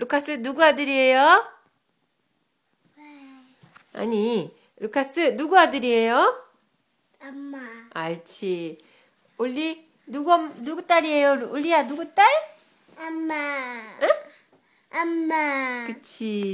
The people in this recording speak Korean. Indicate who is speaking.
Speaker 1: 루카스 누구 아들이에요? 네. 아니, 루카스 누구 아들이에요? 엄마. 알지. 올리 누구 누구 딸이에요? 올리야 누구 딸?
Speaker 2: 엄마. 응? 엄마. 그치.